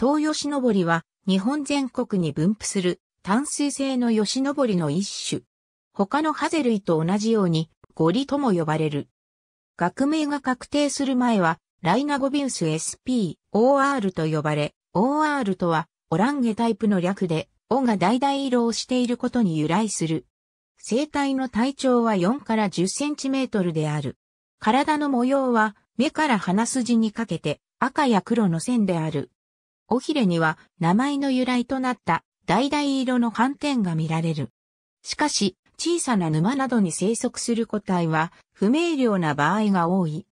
東吉リは日本全国に分布する淡水性の吉リの一種。他のハゼ類と同じようにゴリとも呼ばれる。学名が確定する前はライナゴビウス SPOR と呼ばれ、OR とはオランゲタイプの略で、尾が大々色をしていることに由来する。生体の体長は4から10センチメートルである。体の模様は目から鼻筋にかけて赤や黒の線である。尾ひれには名前の由来となった橙色の斑点が見られる。しかし、小さな沼などに生息する個体は不明瞭な場合が多い。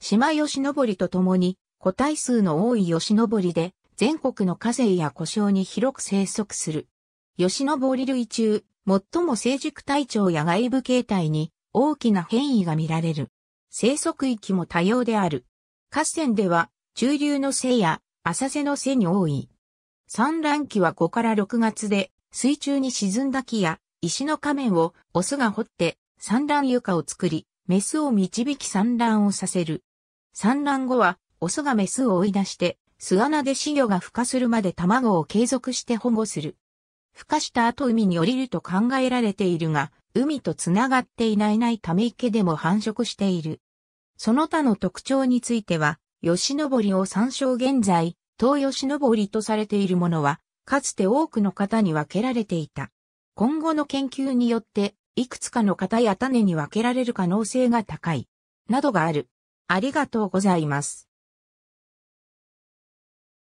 島吉登とともに個体数の多い吉登で全国の河川や故障に広く生息する。吉登類中、最も成熟体調や外部形態に大きな変異が見られる。生息域も多様である。河川では中流の性や浅瀬の背に多い。産卵期は5から6月で、水中に沈んだ木や石の仮面をオスが掘って産卵床を作り、メスを導き産卵をさせる。産卵後は、オスがメスを追い出して、巣穴で死魚が孵化するまで卵を継続して保護する。孵化した後海に降りると考えられているが、海と繋がっていないないため池でも繁殖している。その他の特徴については、吉登を参照現在、東吉登とされているものは、かつて多くの型に分けられていた。今後の研究によって、いくつかの型や種に分けられる可能性が高い。などがある。ありがとうございます。